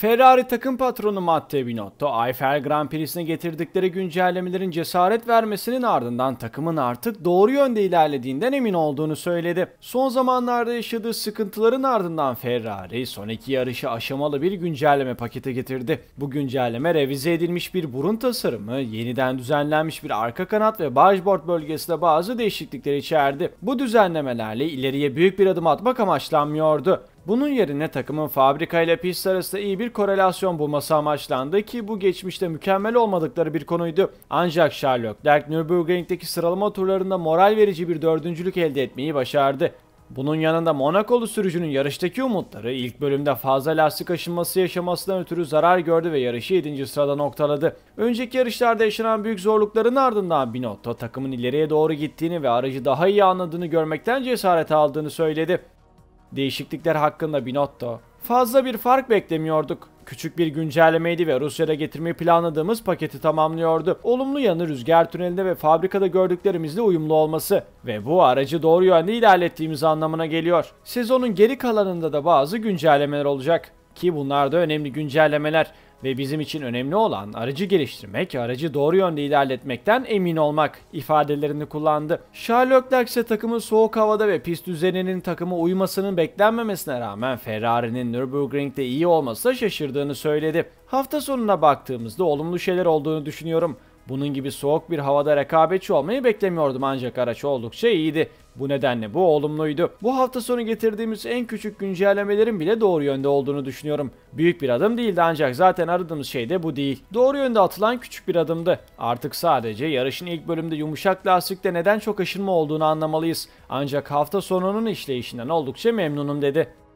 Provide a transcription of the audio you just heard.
Ferrari takım patronu Matteo Binotto, Eiffel Grand Prix'sine getirdikleri güncellemelerin cesaret vermesinin ardından takımın artık doğru yönde ilerlediğinden emin olduğunu söyledi. Son zamanlarda yaşadığı sıkıntıların ardından Ferrari, son iki yarışı aşamalı bir güncelleme paketi getirdi. Bu güncelleme revize edilmiş bir burun tasarımı, yeniden düzenlenmiş bir arka kanat ve barjbord bölgesinde bazı değişiklikler içerdi. Bu düzenlemelerle ileriye büyük bir adım atmak amaçlanmıyordu. Bunun yerine takımın fabrika ile pist arasında iyi bir korelasyon bulması amaçlandı ki bu geçmişte mükemmel olmadıkları bir konuydu. Ancak Sherlock Leclerc Nürburgring'deki sıralama turlarında moral verici bir dördüncülük elde etmeyi başardı. Bunun yanında Monakolu sürücünün yarıştaki umutları ilk bölümde fazla lastik aşınması yaşamasından ötürü zarar gördü ve yarışı 7. sırada noktaladı. Önceki yarışlarda yaşanan büyük zorlukların ardından Binotto takımın ileriye doğru gittiğini ve aracı daha iyi anladığını görmekten cesaret aldığını söyledi. Değişiklikler hakkında bir nottu. Fazla bir fark beklemiyorduk. Küçük bir güncellemeydi ve Rusya'da getirmeyi planladığımız paketi tamamlıyordu. Olumlu yanı rüzgar tünelinde ve fabrikada gördüklerimizle uyumlu olması ve bu aracı doğru yönde ilerlettiğimiz anlamına geliyor. Sezonun geri kalanında da bazı güncellemeler olacak ki bunlar da önemli güncellemeler ve bizim için önemli olan aracı geliştirmek, aracı doğru yönde ilerletmekten emin olmak ifadelerini kullandı. Charles Leclerc ise takımın soğuk havada ve pist düzeninin takıma uymasının beklenmemesine rağmen Ferrari'nin Nürburgring'de iyi olması şaşırdığını söyledi. Hafta sonuna baktığımızda olumlu şeyler olduğunu düşünüyorum. Bunun gibi soğuk bir havada rekabetçi olmayı beklemiyordum ancak araç oldukça iyiydi. Bu nedenle bu olumluydu. Bu hafta sonu getirdiğimiz en küçük güncellemelerin bile doğru yönde olduğunu düşünüyorum. Büyük bir adım değildi ancak zaten aradığımız şey de bu değil. Doğru yönde atılan küçük bir adımdı. Artık sadece yarışın ilk bölümde yumuşak lastikte neden çok aşınma olduğunu anlamalıyız. Ancak hafta sonunun işleyişinden oldukça memnunum dedi.